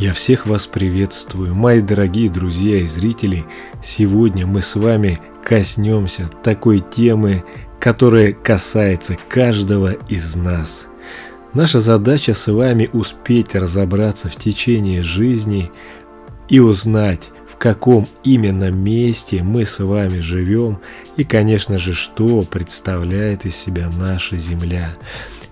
Я всех вас приветствую, мои дорогие друзья и зрители. Сегодня мы с вами коснемся такой темы, которая касается каждого из нас. Наша задача с вами успеть разобраться в течение жизни и узнать, в каком именно месте мы с вами живем и, конечно же, что представляет из себя наша Земля.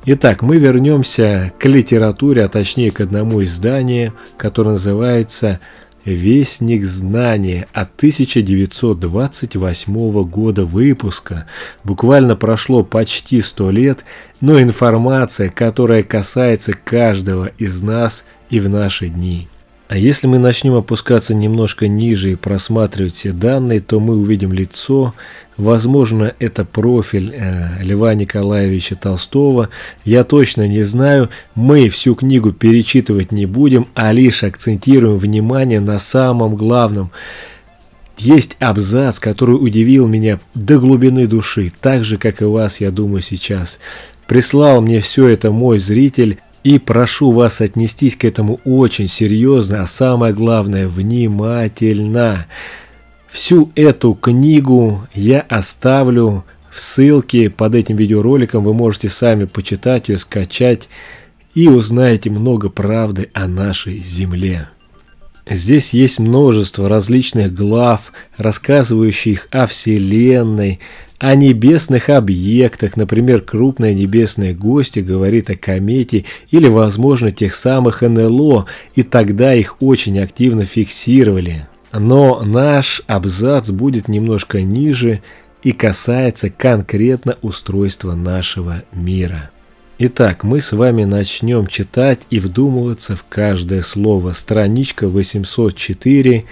Итак, мы вернемся к литературе, а точнее к одному изданию, которое называется «Вестник знания» от 1928 года выпуска. Буквально прошло почти 100 лет, но информация, которая касается каждого из нас и в наши дни – а если мы начнем опускаться немножко ниже и просматривать все данные, то мы увидим лицо, возможно, это профиль э, Льва Николаевича Толстого, я точно не знаю, мы всю книгу перечитывать не будем, а лишь акцентируем внимание на самом главном. Есть абзац, который удивил меня до глубины души, так же, как и вас, я думаю, сейчас. Прислал мне все это мой зритель и прошу вас отнестись к этому очень серьезно, а самое главное, внимательно. Всю эту книгу я оставлю в ссылке под этим видеороликом. Вы можете сами почитать ее, скачать и узнаете много правды о нашей Земле. Здесь есть множество различных глав, рассказывающих о Вселенной, о небесных объектах, например, крупные небесные гости говорит о комете или, возможно, тех самых НЛО, и тогда их очень активно фиксировали. Но наш абзац будет немножко ниже и касается конкретно устройства нашего мира. Итак, мы с вами начнем читать и вдумываться в каждое слово. Страничка 804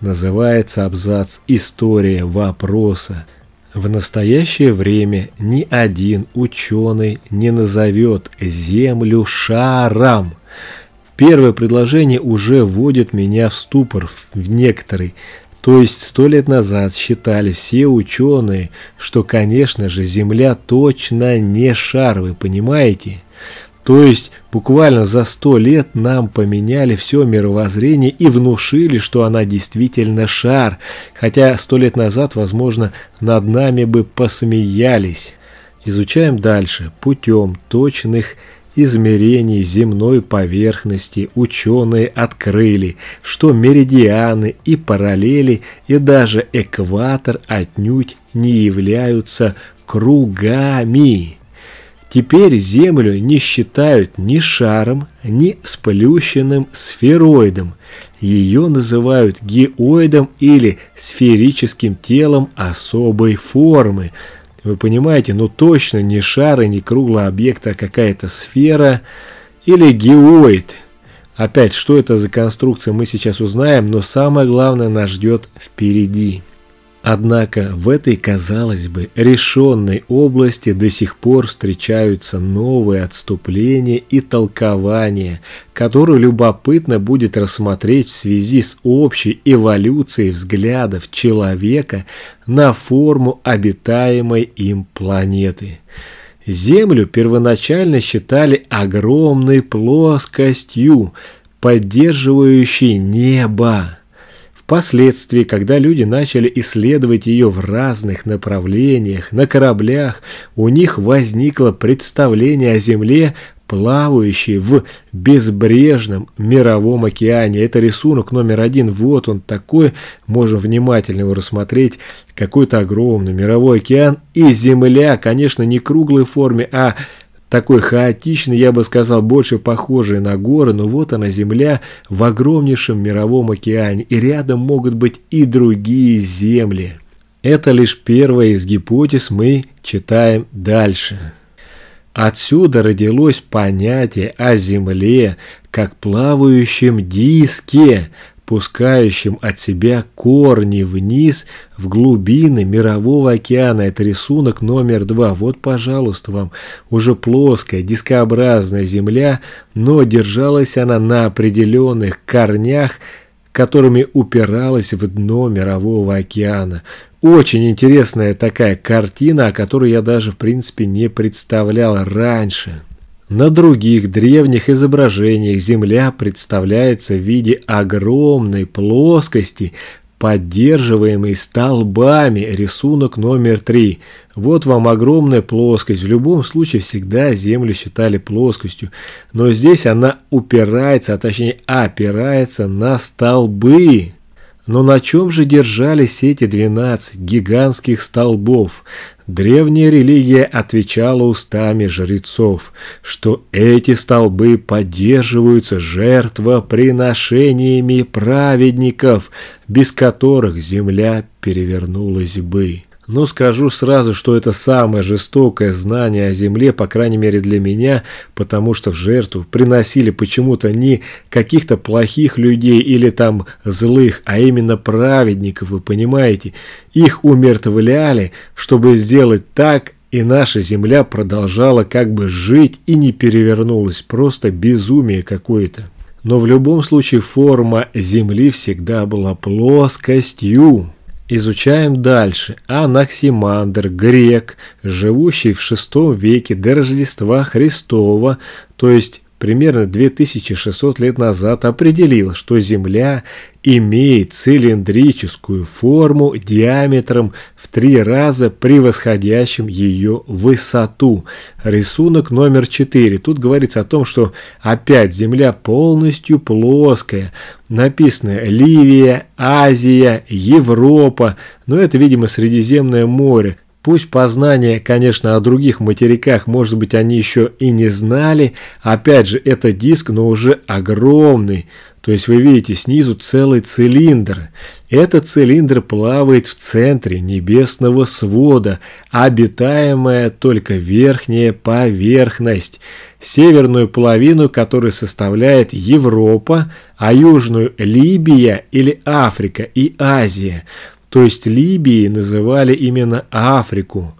называется абзац «История вопроса». В настоящее время ни один ученый не назовет Землю шаром. Первое предложение уже вводит меня в ступор в некоторый. То есть сто лет назад считали все ученые, что, конечно же, Земля точно не шар, вы понимаете? То есть буквально за сто лет нам поменяли все мировоззрение и внушили, что она действительно шар, хотя сто лет назад, возможно, над нами бы посмеялись. Изучаем дальше путем точных измерений земной поверхности ученые открыли, что меридианы и параллели и даже экватор отнюдь не являются кругами. Теперь Землю не считают ни шаром, ни сплющенным сфероидом. Ее называют геоидом или сферическим телом особой формы. Вы понимаете, ну точно не шар и не круглый объект, а какая-то сфера или геоид. Опять, что это за конструкция, мы сейчас узнаем, но самое главное нас ждет впереди. Однако в этой, казалось бы, решенной области до сих пор встречаются новые отступления и толкования, которые любопытно будет рассмотреть в связи с общей эволюцией взглядов человека на форму обитаемой им планеты. Землю первоначально считали огромной плоскостью, поддерживающей небо. Впоследствии, когда люди начали исследовать ее в разных направлениях, на кораблях, у них возникло представление о Земле, плавающей в безбрежном мировом океане. Это рисунок номер один, вот он такой, можем внимательно его рассмотреть, какой-то огромный мировой океан. И Земля, конечно, не круглой форме, а такой хаотичный, я бы сказал, больше похожий на горы, но вот она Земля в огромнейшем мировом океане, и рядом могут быть и другие земли. Это лишь первая из гипотез, мы читаем дальше. Отсюда родилось понятие о Земле как плавающем диске, пускающим от себя корни вниз в глубины мирового океана. Это рисунок номер два. Вот, пожалуйста, вам уже плоская, дискообразная земля, но держалась она на определенных корнях, которыми упиралась в дно мирового океана. Очень интересная такая картина, о которой я даже, в принципе, не представлял раньше. На других древних изображениях Земля представляется в виде огромной плоскости, поддерживаемой столбами, рисунок номер три. Вот вам огромная плоскость, в любом случае всегда Землю считали плоскостью, но здесь она упирается, а точнее опирается на столбы. Но на чем же держались эти 12 гигантских столбов? древняя религия отвечала устами жрецов, что эти столбы поддерживаются жертвоприношениями праведников, без которых земля перевернулась бы. Но скажу сразу, что это самое жестокое знание о земле, по крайней мере для меня, потому что в жертву приносили почему-то не каких-то плохих людей или там злых, а именно праведников, вы понимаете. Их умертвляли, чтобы сделать так, и наша земля продолжала как бы жить и не перевернулась, просто безумие какое-то. Но в любом случае форма земли всегда была плоскостью. Изучаем дальше. Анаксимандр, грек, живущий в VI веке до Рождества Христова, то есть примерно 2600 лет назад определил, что Земля имеет цилиндрическую форму диаметром в три раза превосходящим ее высоту. Рисунок номер 4. Тут говорится о том, что опять Земля полностью плоская. Написано Ливия, Азия, Европа, но это, видимо, Средиземное море. Пусть познания, конечно, о других материках, может быть, они еще и не знали. Опять же, это диск, но уже огромный. То есть вы видите снизу целый цилиндр. Этот цилиндр плавает в центре небесного свода, обитаемая только верхняя поверхность. Северную половину, которую составляет Европа, а южную Либия или Африка и Азия – то есть Либией, называли именно Африку.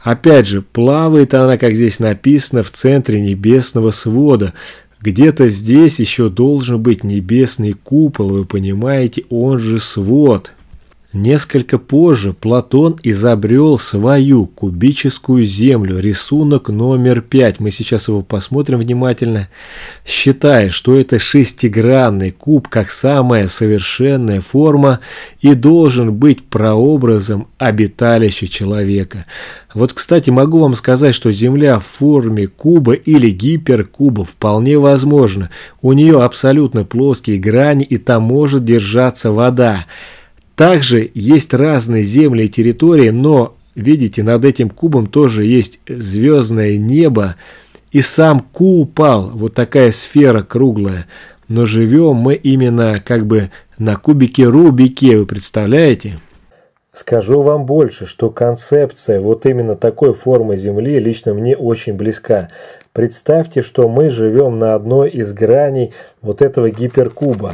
Опять же, плавает она, как здесь написано, в центре небесного свода. Где-то здесь еще должен быть небесный купол, вы понимаете, он же свод. Несколько позже Платон изобрел свою кубическую землю, рисунок номер 5. Мы сейчас его посмотрим внимательно. Считая, что это шестигранный куб как самая совершенная форма и должен быть прообразом обиталища человека. Вот, кстати, могу вам сказать, что Земля в форме куба или гиперкуба вполне возможна. У нее абсолютно плоские грани и там может держаться вода. Также есть разные земли и территории, но, видите, над этим кубом тоже есть звездное небо и сам купол, вот такая сфера круглая. Но живем мы именно как бы на кубике Рубике, вы представляете? Скажу вам больше, что концепция вот именно такой формы Земли лично мне очень близка. Представьте, что мы живем на одной из граней вот этого гиперкуба.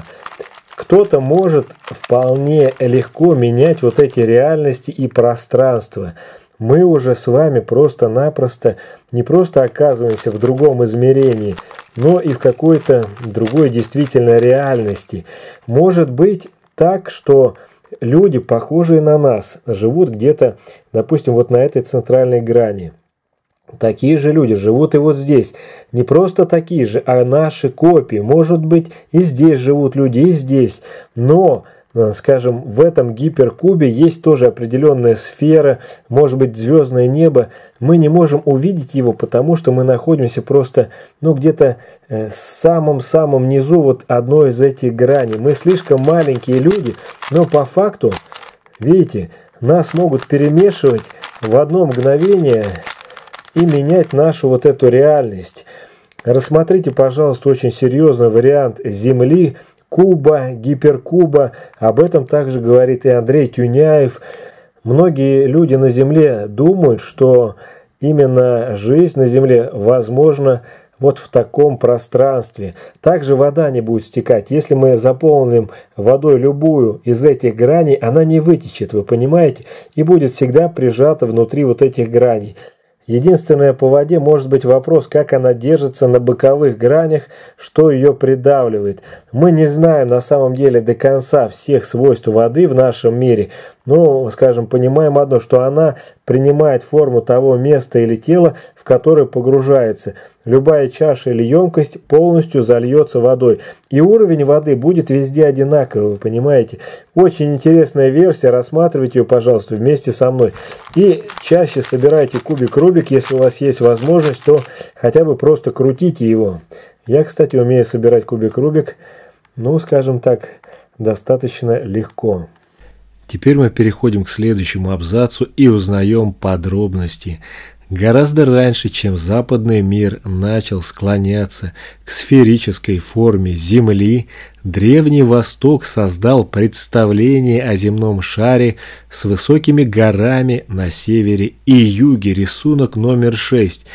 Кто-то может вполне легко менять вот эти реальности и пространства. Мы уже с вами просто-напросто не просто оказываемся в другом измерении, но и в какой-то другой действительно реальности. Может быть так, что люди, похожие на нас, живут где-то, допустим, вот на этой центральной грани – Такие же люди живут и вот здесь. Не просто такие же, а наши копии. Может быть, и здесь живут люди, и здесь. Но э, скажем, в этом гиперкубе есть тоже определенная сфера, может быть, звездное небо. Мы не можем увидеть его, потому что мы находимся просто, ну, где-то э, в самом-самом низу вот одной из этих граней. Мы слишком маленькие люди, но по факту, видите, нас могут перемешивать в одно мгновение и менять нашу вот эту реальность. Рассмотрите, пожалуйста, очень серьезный вариант Земли, Куба, Гиперкуба. Об этом также говорит и Андрей Тюняев. Многие люди на Земле думают, что именно жизнь на Земле возможна вот в таком пространстве. Также вода не будет стекать. Если мы заполним водой любую из этих граней, она не вытечет, вы понимаете, и будет всегда прижата внутри вот этих граней. Единственное по воде может быть вопрос, как она держится на боковых гранях, что ее придавливает. Мы не знаем на самом деле до конца всех свойств воды в нашем мире, но, скажем, понимаем одно, что она принимает форму того места или тела, в которое погружается – Любая чаша или емкость полностью зальется водой. И уровень воды будет везде одинаковый, вы понимаете. Очень интересная версия, рассматривайте ее, пожалуйста, вместе со мной. И чаще собирайте кубик Рубик, если у вас есть возможность, то хотя бы просто крутите его. Я, кстати, умею собирать кубик Рубик, ну, скажем так, достаточно легко. Теперь мы переходим к следующему абзацу и узнаем подробности гораздо раньше, чем западный мир начал склоняться к сферической форме Земли, Древний Восток создал представление о земном шаре с высокими горами на севере и юге, рисунок номер 6.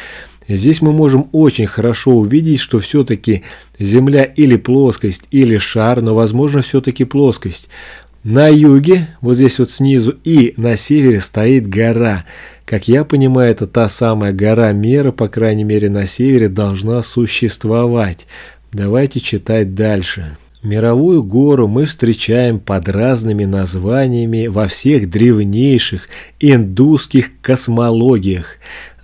Здесь мы можем очень хорошо увидеть, что все-таки Земля или плоскость, или шар, но возможно все-таки плоскость – на юге, вот здесь вот снизу, и на севере стоит гора. Как я понимаю, это та самая гора Мера, по крайней мере на севере, должна существовать. Давайте читать дальше. Мировую гору мы встречаем под разными названиями во всех древнейших индусских космологиях.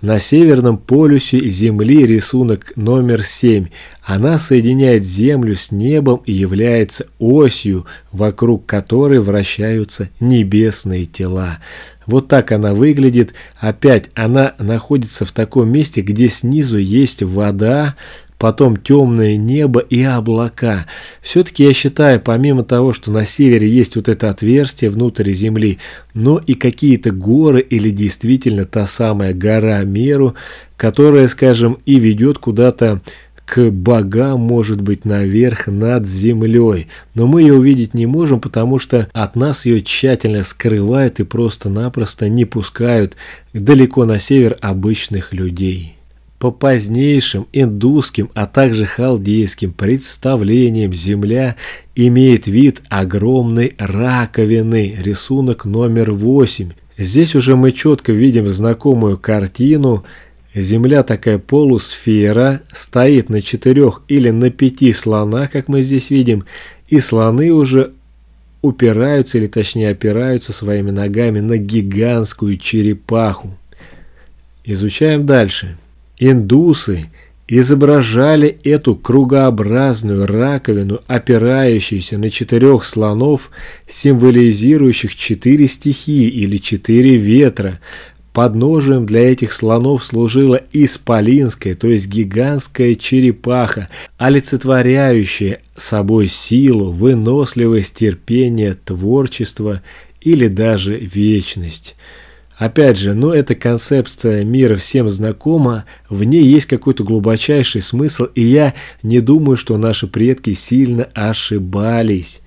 На Северном полюсе Земли рисунок номер 7. Она соединяет Землю с небом и является осью, вокруг которой вращаются небесные тела. Вот так она выглядит. Опять она находится в таком месте, где снизу есть вода, потом темное небо и облака. Все-таки я считаю, помимо того, что на севере есть вот это отверстие внутрь земли, но и какие-то горы или действительно та самая гора Меру, которая, скажем, и ведет куда-то к богам, может быть, наверх над землей. Но мы ее увидеть не можем, потому что от нас ее тщательно скрывают и просто-напросто не пускают далеко на север обычных людей. По позднейшим индусским, а также халдейским представлениям Земля имеет вид огромной раковины, рисунок номер 8. Здесь уже мы четко видим знакомую картину. Земля такая полусфера, стоит на четырех или на пяти слонах, как мы здесь видим, и слоны уже упираются, или точнее опираются своими ногами на гигантскую черепаху. Изучаем дальше. Индусы изображали эту кругообразную раковину, опирающуюся на четырех слонов, символизирующих четыре стихии или четыре ветра. Подножием для этих слонов служила исполинская, то есть гигантская черепаха, олицетворяющая собой силу, выносливость, терпение, творчество или даже вечность. Опять же, ну эта концепция мира всем знакома, в ней есть какой-то глубочайший смысл, и я не думаю, что наши предки сильно ошибались.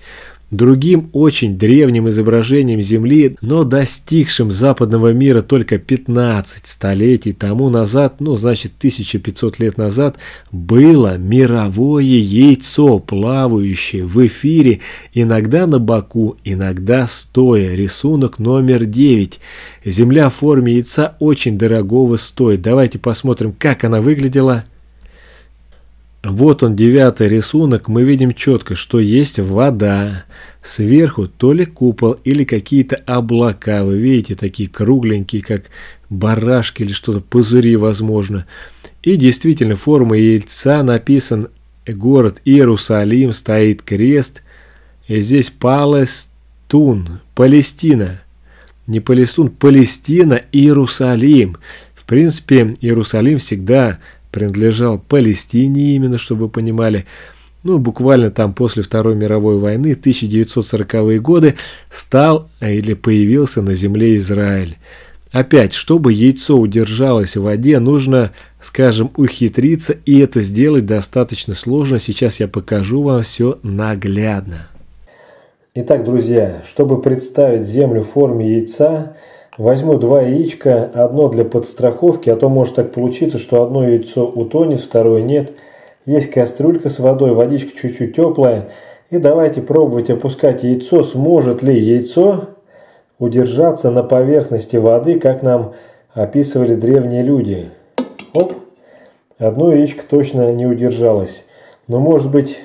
Другим очень древним изображением Земли, но достигшим западного мира только 15 столетий тому назад, ну, значит, 1500 лет назад, было мировое яйцо, плавающее в эфире, иногда на боку, иногда стоя, рисунок номер 9. Земля в форме яйца очень дорогого стоит. Давайте посмотрим, как она выглядела. Вот он, девятый рисунок, мы видим четко, что есть вода. Сверху то ли купол или какие-то облака, вы видите, такие кругленькие, как барашки или что-то, пузыри, возможно. И действительно, форма яйца написан город Иерусалим, стоит крест. И здесь Палестун, Палестина. Не Палестун, Палестина, Иерусалим. В принципе, Иерусалим всегда принадлежал Палестине, именно, чтобы вы понимали, ну, буквально там после Второй мировой войны, 1940-е годы, стал э, или появился на земле Израиль. Опять, чтобы яйцо удержалось в воде, нужно, скажем, ухитриться, и это сделать достаточно сложно. Сейчас я покажу вам все наглядно. Итак, друзья, чтобы представить землю в форме яйца – Возьму два яичка, одно для подстраховки, а то может так получиться, что одно яйцо утонет, второе нет. Есть кастрюлька с водой, водичка чуть-чуть теплая. И давайте пробовать опускать яйцо, сможет ли яйцо удержаться на поверхности воды, как нам описывали древние люди. Оп, одно яичко точно не удержалось. Но может быть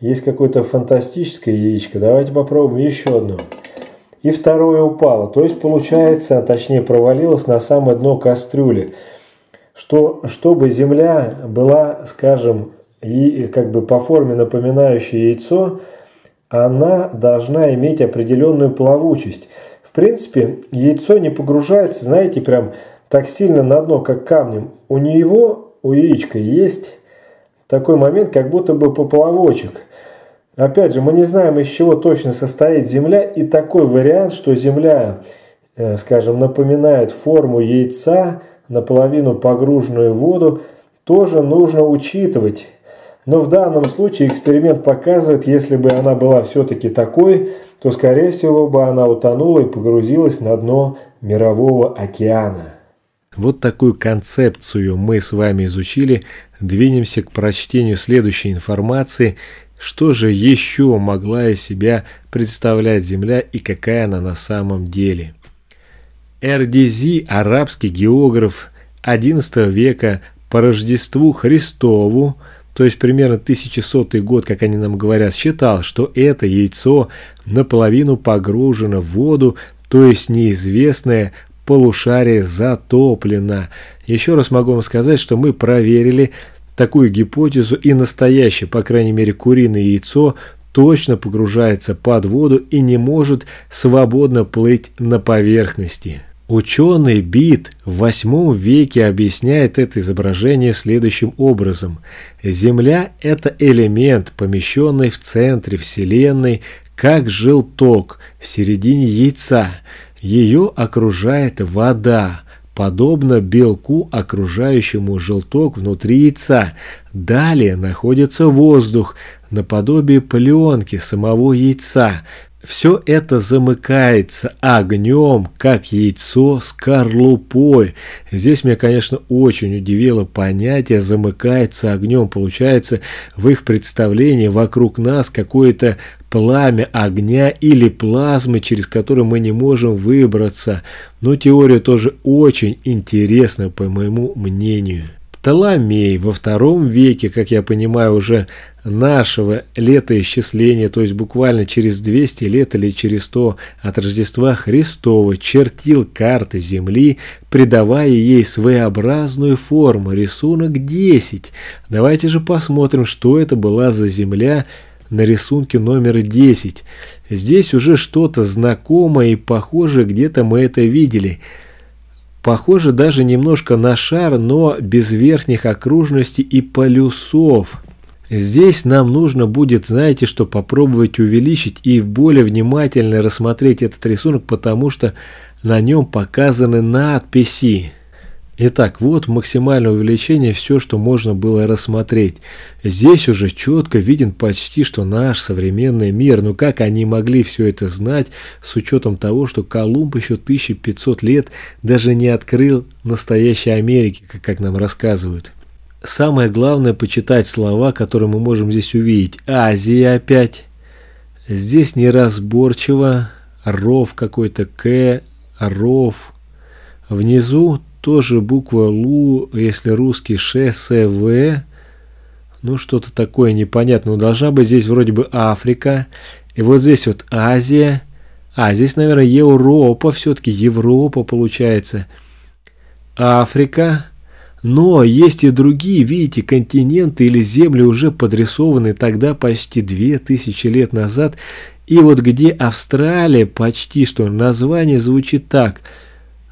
есть какое-то фантастическое яичко. Давайте попробуем еще одно и второе упало. То есть получается, а точнее провалилось на самое дно кастрюли. Что, чтобы земля была, скажем, и как бы по форме напоминающая яйцо, она должна иметь определенную плавучесть. В принципе, яйцо не погружается, знаете, прям так сильно на дно, как камнем. У него, у яичка, есть такой момент, как будто бы поплавочек – Опять же, мы не знаем, из чего точно состоит Земля, и такой вариант, что Земля, э, скажем, напоминает форму яйца, наполовину погруженную в воду, тоже нужно учитывать. Но в данном случае эксперимент показывает, если бы она была все-таки такой, то, скорее всего, бы она утонула и погрузилась на дно Мирового океана. Вот такую концепцию мы с вами изучили. Двинемся к прочтению следующей информации – что же еще могла из себя представлять Земля и какая она на самом деле? Эрдизи, арабский географ XI века, по Рождеству Христову, то есть примерно 1100 год, как они нам говорят, считал, что это яйцо наполовину погружено в воду, то есть неизвестное полушарие затоплено. Еще раз могу вам сказать, что мы проверили Такую гипотезу и настоящее, по крайней мере, куриное яйцо точно погружается под воду и не может свободно плыть на поверхности. Ученый Бит в VIII веке объясняет это изображение следующим образом. Земля – это элемент, помещенный в центре Вселенной, как желток в середине яйца. Ее окружает вода – подобно белку, окружающему желток внутри яйца. Далее находится воздух, наподобие пленки самого яйца, все это замыкается огнем, как яйцо с корлупой. Здесь меня, конечно, очень удивило понятие «замыкается огнем». Получается, в их представлении вокруг нас какое-то пламя огня или плазмы, через который мы не можем выбраться. Но теория тоже очень интересна, по моему мнению. Птоломей во втором веке, как я понимаю, уже нашего летоисчисления, то есть буквально через 200 лет или через 100 от Рождества Христова, чертил карты Земли, придавая ей своеобразную форму, рисунок 10. Давайте же посмотрим, что это была за Земля на рисунке номер 10. Здесь уже что-то знакомое и похоже, где-то мы это видели. Похоже даже немножко на шар, но без верхних окружностей и полюсов. Здесь нам нужно будет, знаете, что попробовать увеличить и более внимательно рассмотреть этот рисунок, потому что на нем показаны надписи. Итак, вот максимальное увеличение, все, что можно было рассмотреть. Здесь уже четко виден почти, что наш современный мир. Но как они могли все это знать, с учетом того, что Колумб еще 1500 лет даже не открыл настоящей Америки, как нам рассказывают. Самое главное почитать слова, которые мы можем здесь увидеть. Азия опять. Здесь неразборчиво. Ров какой-то. К. Ров. Внизу тоже буква Лу, если русский Ш, С, В. Ну, что-то такое непонятное. должна быть здесь вроде бы Африка. И вот здесь вот Азия. А, здесь, наверное, Европа все-таки. Европа получается. Африка. Но есть и другие, видите, континенты или земли уже подрисованы тогда почти две тысячи лет назад. И вот где Австралия почти что, название звучит так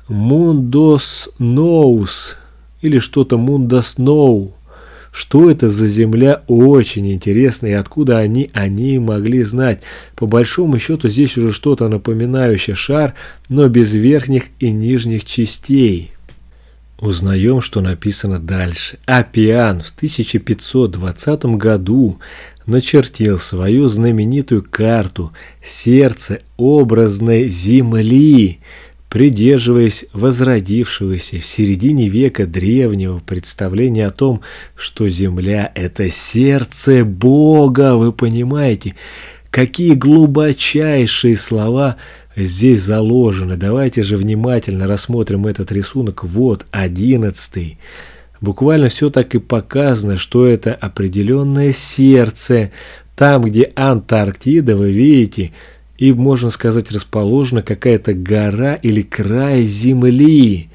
«Мундос Ноус» или что-то «Мундос Ноу». Что это за земля, очень интересная, и откуда они о ней могли знать. По большому счету здесь уже что-то напоминающее шар, но без верхних и нижних частей. Узнаем, что написано дальше. Апиан в 1520 году начертил свою знаменитую карту «Сердце образной земли», придерживаясь возродившегося в середине века древнего представления о том, что земля – это сердце Бога, вы понимаете? Какие глубочайшие слова – здесь заложены. Давайте же внимательно рассмотрим этот рисунок. Вот, одиннадцатый. Буквально все так и показано, что это определенное сердце. Там, где Антарктида, вы видите, и, можно сказать, расположена какая-то гора или край земли.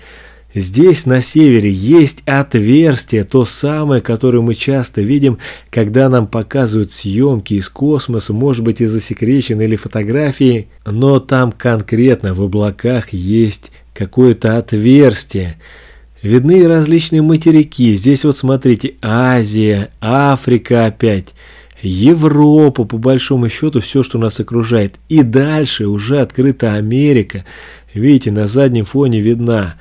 Здесь, на севере, есть отверстие, то самое, которое мы часто видим, когда нам показывают съемки из космоса, может быть и засекречены или фотографии, но там конкретно в облаках есть какое-то отверстие. Видны различные материки. Здесь вот смотрите, Азия, Африка опять. Европа по большому счету, все, что нас окружает. И дальше уже открыта Америка. Видите, на заднем фоне видна.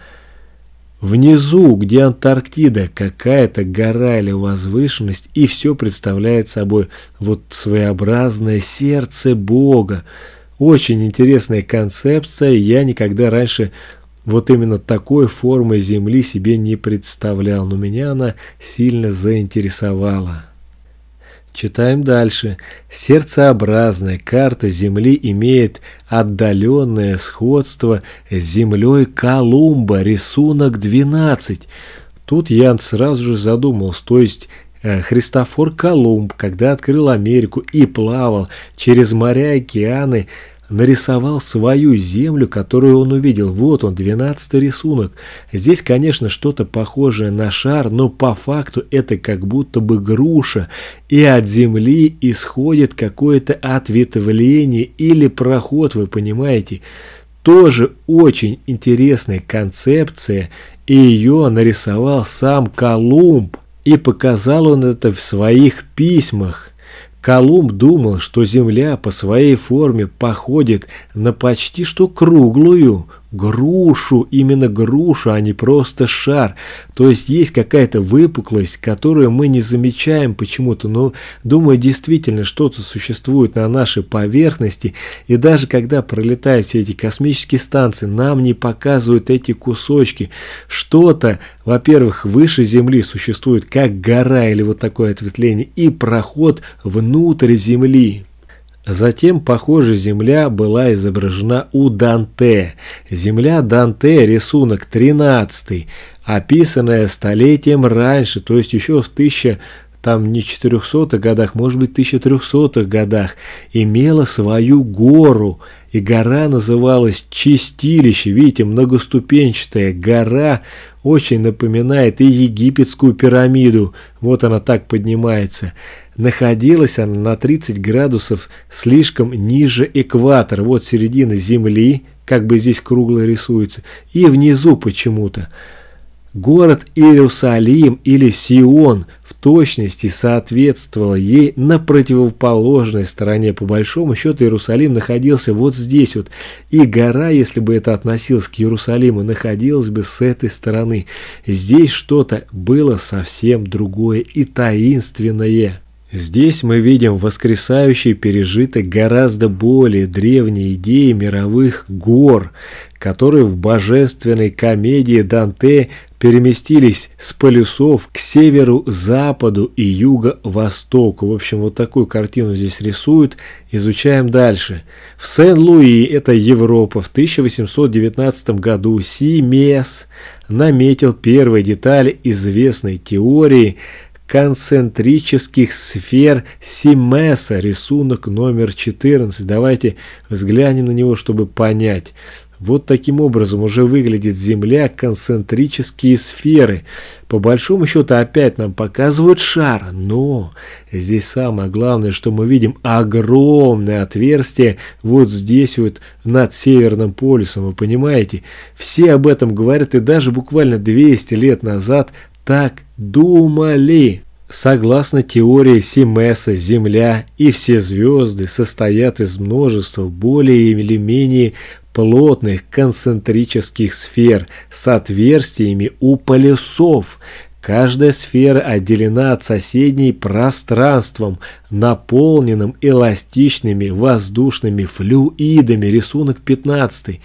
Внизу, где Антарктида, какая-то гора или возвышенность, и все представляет собой вот своеобразное сердце Бога. Очень интересная концепция, я никогда раньше вот именно такой формы Земли себе не представлял, но меня она сильно заинтересовала. Читаем дальше. Сердцеобразная карта Земли имеет отдаленное сходство с землей Колумба, рисунок 12. Тут Ян сразу же задумался, то есть э, Христофор Колумб, когда открыл Америку и плавал через моря и океаны, нарисовал свою землю, которую он увидел. Вот он, двенадцатый рисунок. Здесь, конечно, что-то похожее на шар, но по факту это как будто бы груша, и от земли исходит какое-то ответвление или проход, вы понимаете. Тоже очень интересная концепция, и ее нарисовал сам Колумб, и показал он это в своих письмах. Колумб думал, что Земля по своей форме походит на почти что круглую, грушу, именно грушу, а не просто шар. То есть есть какая-то выпуклость, которую мы не замечаем почему-то, но думаю, действительно что-то существует на нашей поверхности, и даже когда пролетают все эти космические станции, нам не показывают эти кусочки. Что-то, во-первых, выше Земли существует, как гора или вот такое ответвление, и проход внутрь Земли. Затем, похоже, земля была изображена у Данте. Земля Данте, рисунок 13, описанная столетием раньше, то есть еще в 1000 там не 400-х годах, может быть, 1300-х годах, имела свою гору, и гора называлась Чистилище, видите, многоступенчатая гора очень напоминает и египетскую пирамиду, вот она так поднимается. Находилась она на 30 градусов слишком ниже экватора, вот середина Земли, как бы здесь кругло рисуется, и внизу почему-то. Город Иерусалим или Сион в точности соответствовал ей на противоположной стороне. По большому счету Иерусалим находился вот здесь вот, и гора, если бы это относилось к Иерусалиму, находилась бы с этой стороны. Здесь что-то было совсем другое и таинственное. Здесь мы видим воскресающие пережиты гораздо более древние идеи мировых гор, которые в божественной комедии Данте переместились с полюсов к северу, западу и юго-востоку. В общем, вот такую картину здесь рисуют. Изучаем дальше. В Сен-Луи, это Европа, в 1819 году Симес наметил первые детали известной теории, концентрических сфер Симеса, рисунок номер 14. Давайте взглянем на него, чтобы понять. Вот таким образом уже выглядит Земля, концентрические сферы. По большому счету опять нам показывают шар, но здесь самое главное, что мы видим огромное отверстие вот здесь вот над Северным полюсом, вы понимаете? Все об этом говорят и даже буквально 200 лет назад так думали. Согласно теории Симеса, Земля и все звезды состоят из множества более или менее плотных концентрических сфер с отверстиями у полюсов. Каждая сфера отделена от соседней пространством, наполненным эластичными воздушными флюидами. Рисунок 15.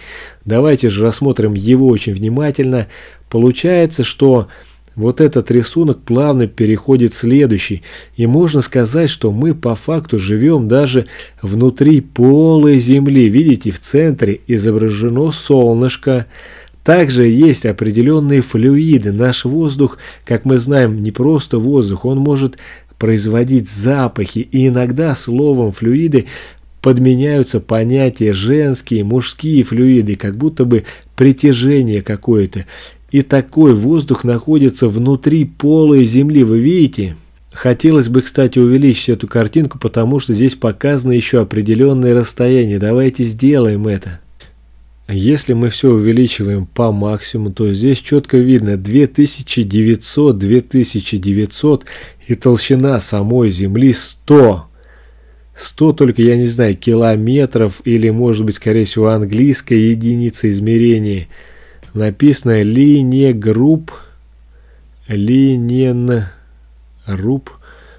Давайте же рассмотрим его очень внимательно. Получается, что вот этот рисунок плавно переходит в следующий, и можно сказать, что мы по факту живем даже внутри полой Земли. Видите, в центре изображено солнышко. Также есть определенные флюиды. Наш воздух, как мы знаем, не просто воздух, он может производить запахи, и иногда словом «флюиды» подменяются понятия женские, мужские флюиды, как будто бы притяжение какое-то. И такой воздух находится внутри полой земли, вы видите? Хотелось бы, кстати, увеличить эту картинку, потому что здесь показано еще определенное расстояние. Давайте сделаем это. Если мы все увеличиваем по максимуму, то здесь четко видно 2900, 2900 и толщина самой Земли 100. 100 только, я не знаю, километров или, может быть, скорее всего, английская единица измерения – Написано Линегрупп, Линенруб.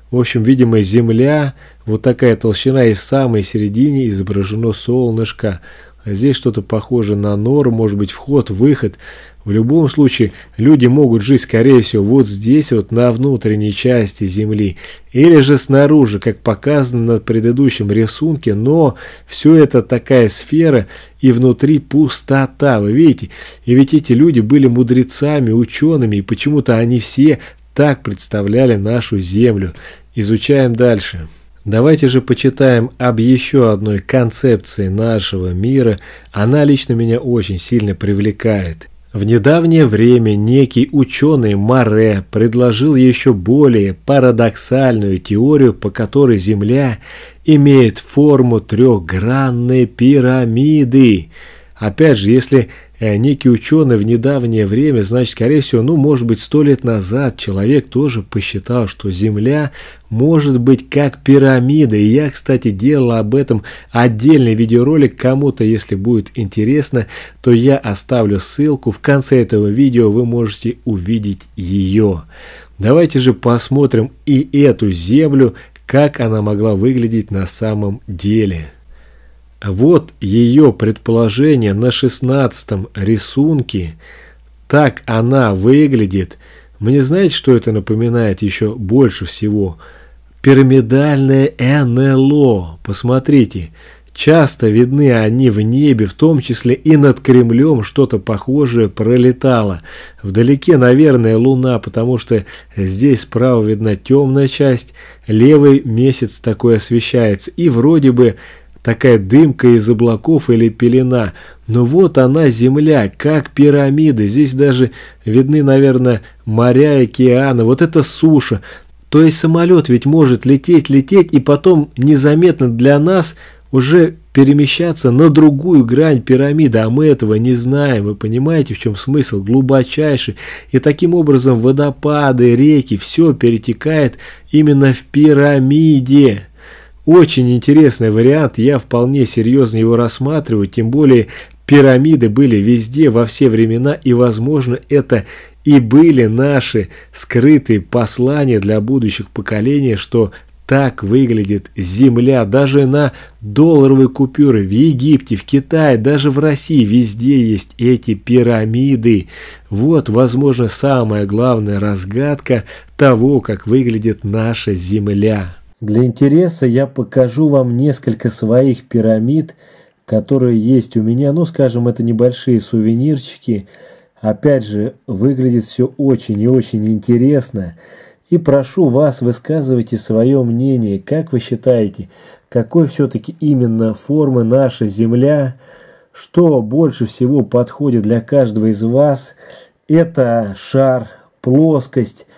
В общем, видимо, Земля, вот такая толщина, и в самой середине изображено солнышко. Здесь что-то похоже на нор, может быть, вход, выход. В любом случае, люди могут жить, скорее всего, вот здесь, вот на внутренней части Земли, или же снаружи, как показано на предыдущем рисунке, но все это такая сфера, и внутри пустота, вы видите? И ведь эти люди были мудрецами, учеными, и почему-то они все так представляли нашу Землю. Изучаем дальше. Давайте же почитаем об еще одной концепции нашего мира. Она лично меня очень сильно привлекает. В недавнее время некий ученый Маре предложил еще более парадоксальную теорию, по которой Земля имеет форму трехгранной пирамиды. Опять же, если Э, некий ученый в недавнее время, значит, скорее всего, ну, может быть, сто лет назад человек тоже посчитал, что Земля может быть как пирамида. И я, кстати, делал об этом отдельный видеоролик. Кому-то, если будет интересно, то я оставлю ссылку. В конце этого видео вы можете увидеть ее. Давайте же посмотрим и эту землю, как она могла выглядеть на самом деле. Вот ее предположение на шестнадцатом рисунке. Так она выглядит. Мне знаете, что это напоминает еще больше всего? Пирамидальное НЛО. Посмотрите. Часто видны они в небе, в том числе и над Кремлем что-то похожее пролетало. Вдалеке, наверное, луна, потому что здесь справа видна темная часть, левый месяц такой освещается, и вроде бы такая дымка из облаков или пелена. Но вот она земля, как пирамида. Здесь даже видны, наверное, моря, океаны. Вот это суша. То есть самолет ведь может лететь, лететь и потом незаметно для нас уже перемещаться на другую грань пирамиды, а мы этого не знаем. Вы понимаете, в чем смысл? Глубочайший. И таким образом водопады, реки, все перетекает именно в пирамиде. Очень интересный вариант, я вполне серьезно его рассматриваю, тем более пирамиды были везде во все времена и, возможно, это и были наши скрытые послания для будущих поколений, что так выглядит земля, даже на долларовые купюры в Египте, в Китае, даже в России, везде есть эти пирамиды. Вот, возможно, самая главная разгадка того, как выглядит наша земля. Для интереса я покажу вам несколько своих пирамид, которые есть у меня, ну, скажем, это небольшие сувенирчики. Опять же, выглядит все очень и очень интересно. И прошу вас, высказывайте свое мнение, как вы считаете, какой все-таки именно формы наша Земля, что больше всего подходит для каждого из вас, это шар, плоскость –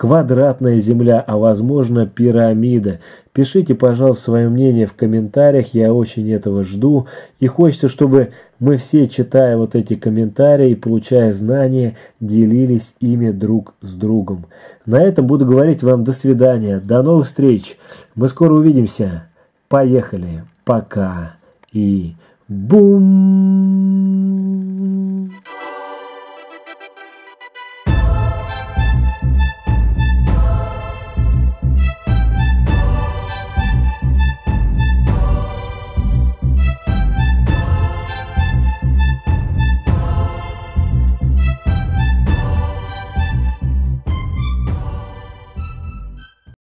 Квадратная земля, а возможно пирамида. Пишите, пожалуйста, свое мнение в комментариях, я очень этого жду. И хочется, чтобы мы все, читая вот эти комментарии и получая знания, делились ими друг с другом. На этом буду говорить вам до свидания, до новых встреч. Мы скоро увидимся. Поехали. Пока. И бум!